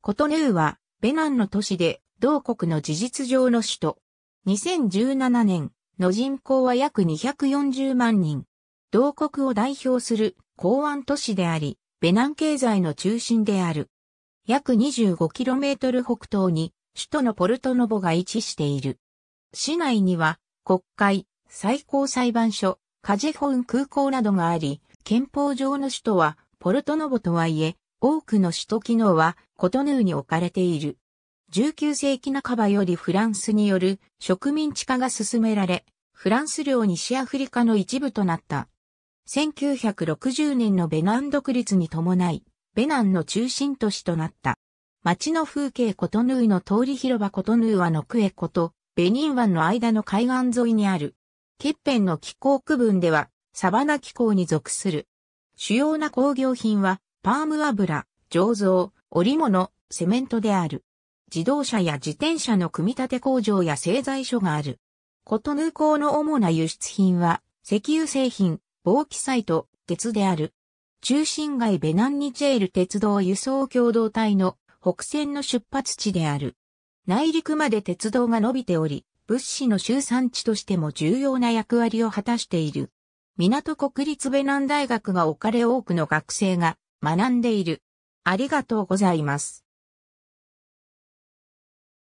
コトヌーは、ベナンの都市で、同国の事実上の首都。2017年の人口は約240万人。同国を代表する港湾都市であり、ベナン経済の中心である。約 25km 北東に首都のポルトノボが位置している。市内には国会、最高裁判所、カジェホン空港などがあり、憲法上の首都はポルトノボとはいえ、多くの首都機能はコトヌーに置かれている。19世紀半ばよりフランスによる植民地化が進められ、フランス領西アフリカの一部となった。1960年のベナン独立に伴い、ベナンの中心都市となった。街の風景コトヌーの通り広場コトヌーはノクエコとベニン湾の間の海岸沿いにある。ケッペンの気候区分ではサバナ気候に属する。主要な工業品はパーム油、醸造、織物、セメントである。自動車や自転車の組み立て工場や製材所がある。コトヌー港の主な輸出品は、石油製品、防気サイト、鉄である。中心街ベナンニチェール鉄道輸送共同体の北線の出発地である。内陸まで鉄道が伸びており、物資の集散地としても重要な役割を果たしている。港国立ベナン大学が置かれ多くの学生が学んでいる。ありがとうございます。